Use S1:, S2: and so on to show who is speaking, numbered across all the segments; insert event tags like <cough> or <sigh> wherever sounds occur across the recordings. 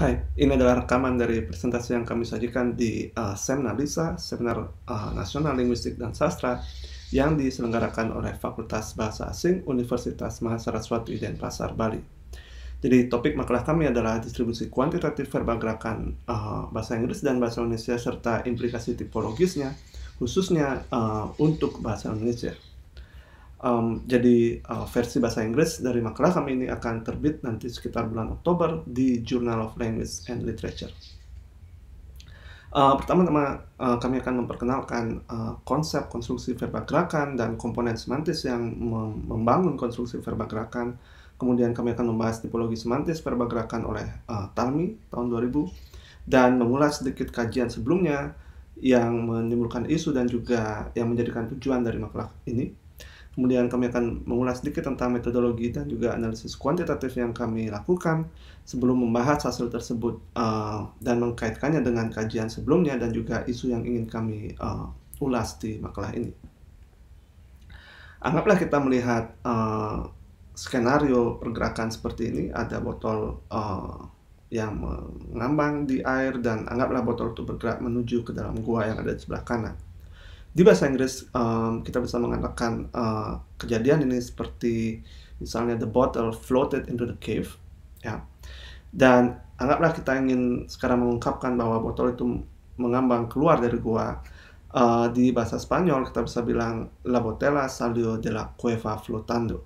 S1: Hai, ini adalah rekaman dari presentasi yang kami sajikan di uh, Seminar LISA, Seminar uh, Nasional Linguistik dan Sastra, yang diselenggarakan oleh Fakultas Bahasa Asing Universitas Mahasaraswati Denpasar, Bali. Jadi topik makalah kami adalah distribusi kuantitatif verbal gerakan uh, bahasa Inggris dan bahasa Indonesia serta implikasi tipologisnya, khususnya uh, untuk bahasa Indonesia um, jadi uh, versi bahasa Inggris dari makalah kami ini akan terbit nanti sekitar bulan Oktober di Journal of Language and Literature. Uh, eh, Pertama-tama uh, eh, kami akan memperkenalkan uh, konsep konstruksi verba gerakan dan komponen semantis yang mem membangun konstruksi verba gerakan. Kemudian kami akan membahas tipologi semantis verba gerakan oleh uh, Tarmi tahun 2000 dan mengulas sedikit kajian sebelumnya yang menimbulkan isu dan juga yang menjadikan tujuan dari makalah ini. Kemudian kami akan mengulas sedikit tentang metodologi dan juga analisis kuantitatif yang kami lakukan sebelum membahas hasil tersebut uh, dan mengkaitkannya dengan kajian sebelumnya dan juga isu yang ingin kami uh, ulas di makalah ini. Anggaplah kita melihat uh, skenario pergerakan seperti ini, ada botol uh, yang mengambang di air dan anggaplah botol itu bergerak menuju ke dalam gua yang ada di sebelah kanan di bahasa Inggris um, kita bisa mengatakan uh, kejadian ini seperti misalnya the bottle floated into the cave ya dan anggaplah kita ingin sekarang mengungkapkan bahwa botol itu mengambang keluar dari gua uh, di bahasa Spanyol kita bisa bilang la botella salió de la cueva flotando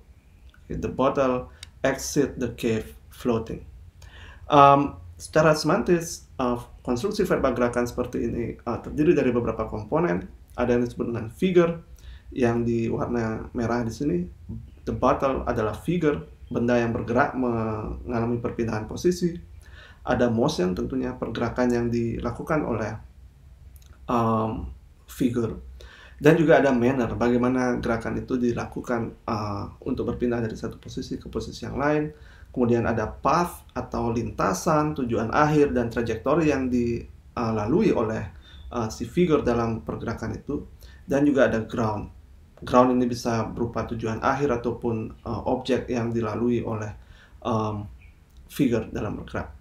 S1: the bottle exit the cave floating um, secara semantis uh, konstruksi verba gerakan seperti ini uh, terdiri dari beberapa komponen ada yang disebut dengan figure yang di warna merah di sini the bottle adalah figure benda yang bergerak mengalami perpindahan posisi ada motion tentunya pergerakan yang dilakukan oleh um, figure dan juga ada manner bagaimana gerakan itu dilakukan uh, untuk berpindah dari satu posisi ke posisi yang lain kemudian ada path atau lintasan tujuan akhir dan trajektori yang dilalui uh, oleh uh, si figure dalam pergerakan itu dan juga ada ground. Ground ini bisa berupa tujuan akhir ataupun uh, objek yang dilalui oleh um, figure dalam bergerak.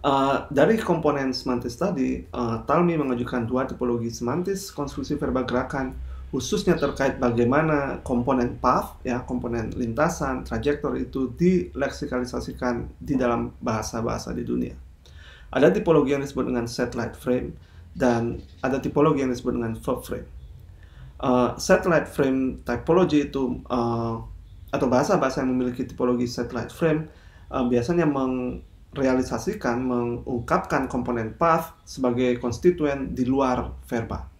S1: Uh, dari komponen semantis tadi, uh, Talmi mengajukan dua tipologi semantis konstruksi verba gerakan, khususnya terkait bagaimana komponen path, ya komponen lintasan, trajektor itu dileksikalisasikan di dalam bahasa-bahasa di dunia. Ada tipologi yang disebut dengan satellite frame dan ada tipologi yang disebut dengan verb frame. Uh, satellite frame typology itu uh, atau bahasa-bahasa yang memiliki tipologi satellite frame uh, biasanya merealisasikan, mengungkapkan komponen path sebagai konstituen di luar verba.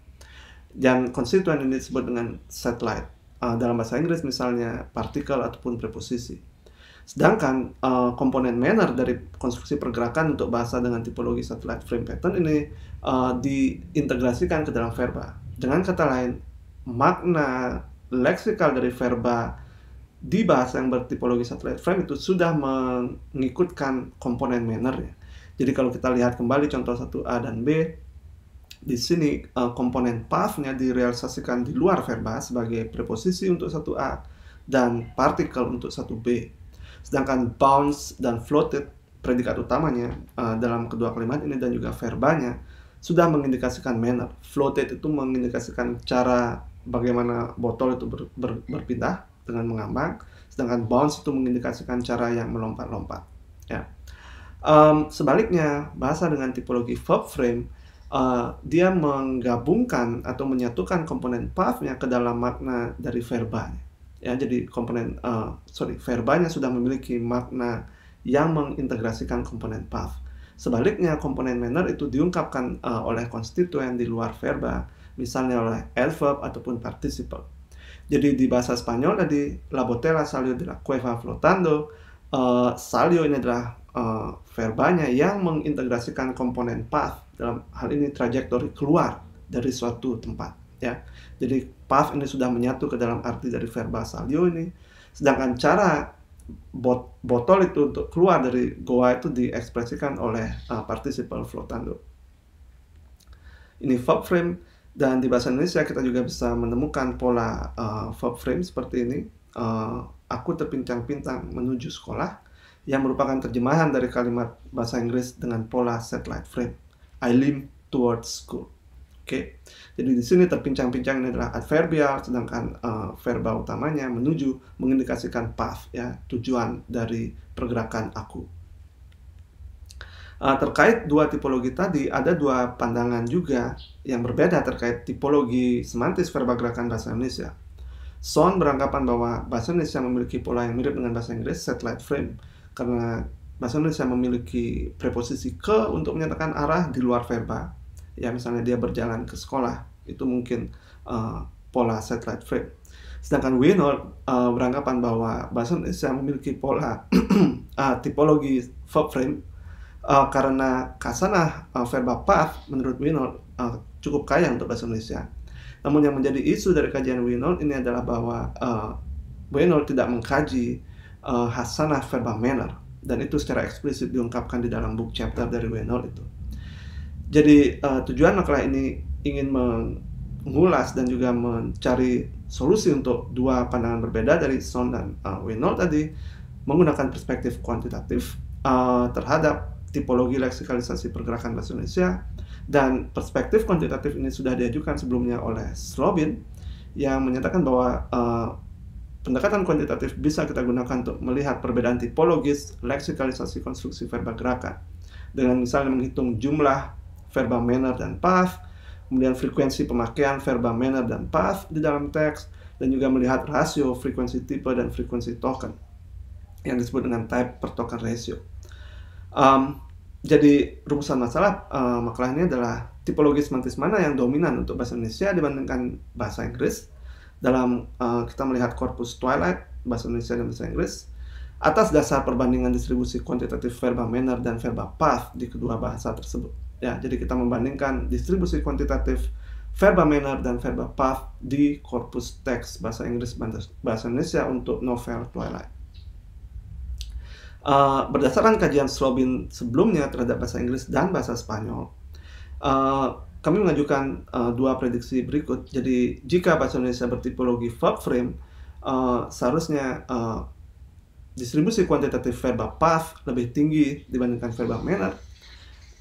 S1: Dan konstituen ini disebut dengan satellite. Uh, dalam bahasa Inggris misalnya partikel ataupun preposisi. Sedangkan uh, komponen manner dari konstruksi pergerakan untuk bahasa dengan tipologi satellite frame pattern ini uh, diintegrasikan ke dalam verba. Dengan kata lain, makna leksikal dari verba di bahasa yang bertipologi satellite frame itu sudah mengikutkan komponen manner. Ya. Jadi kalau kita lihat kembali contoh 1A dan B, di sini uh, komponen path-nya direalisasikan di luar verba sebagai preposisi untuk 1A dan partikel untuk 1B. Sedangkan bounce dan floated, predikat utamanya uh, dalam kedua kalimat ini dan juga verbanya, sudah mengindikasikan manner. Floated itu mengindikasikan cara bagaimana botol itu ber, ber, berpindah dengan mengambang, sedangkan bounce itu mengindikasikan cara yang melompat-lompat. Ya. Um, sebaliknya, bahasa dengan tipologi verb frame uh, dia menggabungkan atau menyatukan komponen path-nya ke dalam makna dari verbanya ya jadi komponen uh, sorry verbanya sudah memiliki makna yang mengintegrasikan komponen path. Sebaliknya komponen manner itu diungkapkan uh, oleh konstituen di luar verba, misalnya oleh adverb ataupun participle. Jadi di bahasa Spanyol tadi la botella salió de la cueva flotando, uh, eh, salio ini adalah uh, verbanya yang mengintegrasikan komponen path dalam hal ini trajektori keluar dari suatu tempat ya. Jadi path ini sudah menyatu ke dalam arti dari verba salio ini. Sedangkan cara bot botol itu untuk keluar dari goa itu diekspresikan oleh uh, participle flotando. Ini verb frame dan di bahasa Indonesia kita juga bisa menemukan pola uh, verb frame seperti ini. Uh, aku terpincang-pincang menuju sekolah yang merupakan terjemahan dari kalimat bahasa Inggris dengan pola satellite frame. I limp towards school. Oke, jadi di sini terpincang-pincang ini adalah adverbial, sedangkan uh, eh, verba utamanya menuju mengindikasikan path ya tujuan dari pergerakan aku. Uh, terkait dua tipologi tadi ada dua pandangan juga yang berbeda terkait tipologi semantis verba gerakan bahasa Indonesia. Son beranggapan bahwa bahasa Indonesia memiliki pola yang mirip dengan bahasa Inggris satellite frame karena bahasa Indonesia memiliki preposisi ke untuk menyatakan arah di luar verba ya misalnya dia berjalan ke sekolah itu mungkin uh, pola satellite frame sedangkan Wiener uh, beranggapan bahwa bahasa Indonesia memiliki pola uh, <clears throat> tipologi verb frame uh, karena kasanah uh, verba path menurut Wiener uh, cukup kaya untuk bahasa Indonesia namun yang menjadi isu dari kajian Wiener ini adalah bahwa uh, Wiener tidak mengkaji uh, hasanah verba manner dan itu secara eksplisit diungkapkan di dalam book chapter dari Wiener itu jadi uh, tujuan maklai ini ingin mengulas dan juga mencari solusi untuk dua pandangan berbeda dari Son dan uh, tadi menggunakan perspektif kuantitatif uh, terhadap tipologi leksikalisasi pergerakan bahasa Indonesia dan perspektif kuantitatif ini sudah diajukan sebelumnya oleh Slobin yang menyatakan bahwa uh, pendekatan kuantitatif bisa kita gunakan untuk melihat perbedaan tipologis leksikalisasi konstruksi verba gerakan dengan misalnya menghitung jumlah verba manner dan path, kemudian frekuensi pemakaian verba manner dan path di dalam teks, dan juga melihat rasio frekuensi tipe dan frekuensi token yang disebut dengan type per token ratio. Um, jadi rumusan masalah uh, eh, makalah ini adalah tipologi semantis mana yang dominan untuk bahasa Indonesia dibandingkan bahasa Inggris dalam uh, kita melihat korpus Twilight bahasa Indonesia dan bahasa Inggris atas dasar perbandingan distribusi kuantitatif verba manner dan verba path di kedua bahasa tersebut. Ya, jadi kita membandingkan distribusi kuantitatif verba manner dan verba path di korpus teks bahasa Inggris bahasa Indonesia untuk novel Twilight. Uh, berdasarkan kajian Slobin sebelumnya terhadap bahasa Inggris dan bahasa Spanyol, uh, kami mengajukan uh, dua prediksi berikut. Jadi jika bahasa Indonesia bertipologi verb frame, uh, seharusnya uh, distribusi kuantitatif verba path lebih tinggi dibandingkan verba manner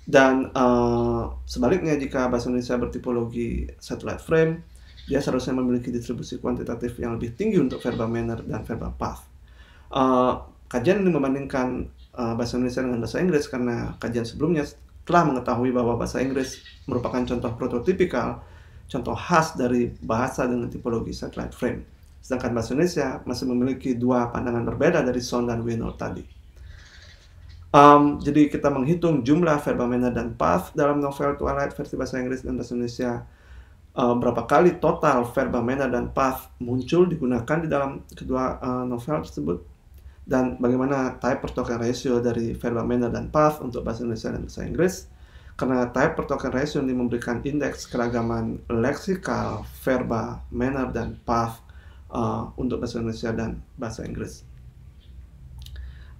S1: dan uh, sebaliknya jika bahasa Indonesia bertipologi satellite frame, dia seharusnya memiliki distribusi kuantitatif yang lebih tinggi untuk verbal manner dan verbal path. Uh, kajian ini membandingkan uh, bahasa Indonesia dengan bahasa Inggris karena kajian sebelumnya telah mengetahui bahwa bahasa Inggris merupakan contoh prototipikal, contoh khas dari bahasa dengan tipologi satellite frame. Sedangkan bahasa Indonesia masih memiliki dua pandangan berbeda dari Son dan Winor tadi. Um, jadi kita menghitung jumlah verb manner dan path dalam novel Twilight versi bahasa Inggris dan bahasa Indonesia. Um, berapa kali total verb manner dan path muncul digunakan di dalam kedua uh, novel tersebut dan bagaimana type per token ratio dari verb manner dan path untuk bahasa Indonesia dan bahasa Inggris karena type per token ratio ini memberikan indeks keragaman leksikal, verba, manner, dan path eh, uh, untuk bahasa Indonesia dan bahasa Inggris.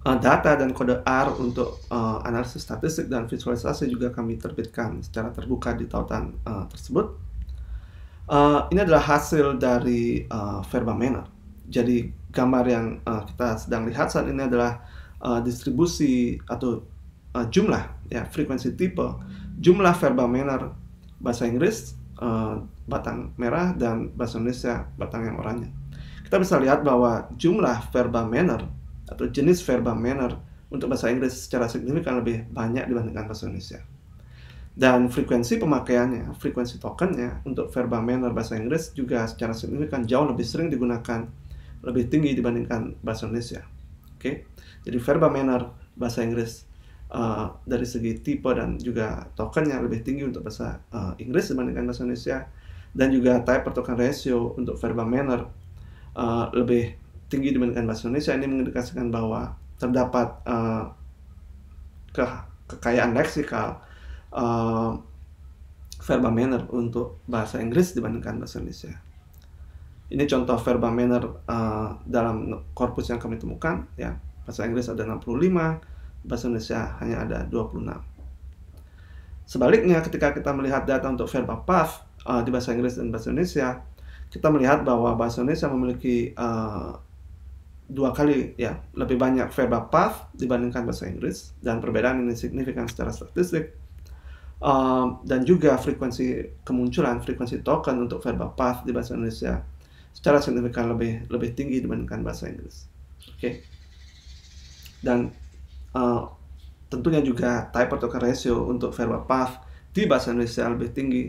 S1: Eh, data dan kode R untuk uh, analisis statistik dan visualisasi juga kami terbitkan secara terbuka di tautan uh, tersebut. Uh, ini adalah hasil dari uh, Verba Manner. Jadi gambar yang uh, kita sedang lihat saat ini adalah uh, distribusi atau uh, jumlah ya frekuensi tipe jumlah Verba Manner bahasa Inggris uh, batang merah dan bahasa Indonesia batang yang oranye. Kita bisa lihat bahwa jumlah Verba Manner atau jenis verba manner untuk bahasa Inggris secara signifikan lebih banyak dibandingkan bahasa Indonesia. Dan frekuensi pemakaiannya, frekuensi tokennya untuk verba manner bahasa Inggris juga secara signifikan jauh lebih sering digunakan, lebih tinggi dibandingkan bahasa Indonesia. Oke, okay? jadi verba manner bahasa Inggris uh, dari segi tipe dan juga tokennya lebih tinggi untuk bahasa uh, Inggris dibandingkan bahasa Indonesia, dan juga type per token ratio untuk verba manner uh, lebih tinggi dibandingkan bahasa Indonesia ini mengindikasikan bahwa terdapat uh, ke kekayaan leksikal uh, verba manner untuk bahasa Inggris dibandingkan bahasa Indonesia. Ini contoh verba manner uh, dalam korpus yang kami temukan ya. Bahasa Inggris ada 65, bahasa Indonesia hanya ada 26. Sebaliknya ketika kita melihat data untuk verba path uh, di bahasa Inggris dan bahasa Indonesia, kita melihat bahwa bahasa Indonesia memiliki uh, dua kali ya lebih banyak verbal path dibandingkan bahasa Inggris dan perbedaan ini signifikan secara statistik um, dan juga frekuensi kemunculan frekuensi token untuk verbal path di bahasa Indonesia secara signifikan lebih lebih tinggi dibandingkan bahasa Inggris oke okay. dan uh, tentunya juga type atau token ratio untuk verbal path di bahasa Indonesia lebih tinggi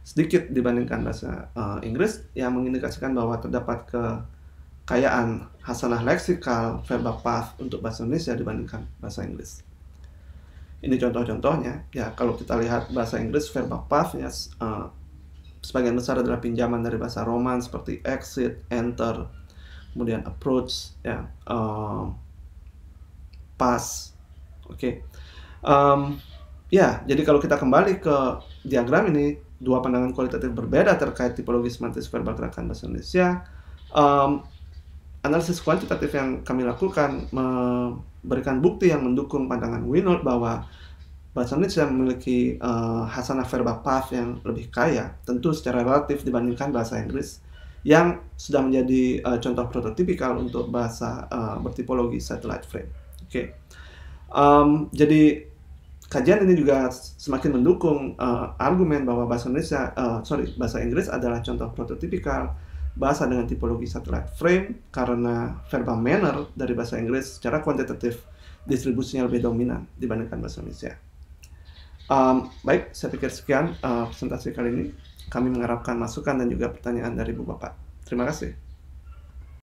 S1: sedikit dibandingkan bahasa uh, Inggris yang mengindikasikan bahwa terdapat kekayaan hasanah leksikal verba path untuk bahasa Indonesia dibandingkan bahasa Inggris. Ini contoh-contohnya. Ya, kalau kita lihat bahasa Inggris verba past ya uh, eh, sebagian besar adalah pinjaman dari bahasa Roman seperti exit, enter, kemudian approach, ya, uh, eh, pass. Oke. Okay. Um, ya, jadi kalau kita kembali ke diagram ini, dua pandangan kualitatif berbeda terkait tipologi semantis verbal gerakan bahasa Indonesia. Um, analisis kuantitatif yang kami lakukan memberikan bukti yang mendukung pandangan Winold bahwa bahasa Indonesia memiliki uh, hasanah verba path yang lebih kaya, tentu secara relatif dibandingkan bahasa Inggris yang sudah menjadi uh, contoh prototipikal untuk bahasa uh, bertipologi satellite frame. Oke, okay. um, jadi kajian ini juga semakin mendukung uh, argumen bahwa bahasa Indonesia, uh, sorry, bahasa Inggris adalah contoh prototipikal bahasa dengan tipologi satellite frame karena verbal manner dari bahasa Inggris secara kuantitatif distribusinya lebih dominan dibandingkan bahasa Indonesia. Um, baik, saya pikir sekian uh, presentasi kali ini. Kami mengharapkan masukan dan juga pertanyaan dari Bu Bapak. Terima kasih.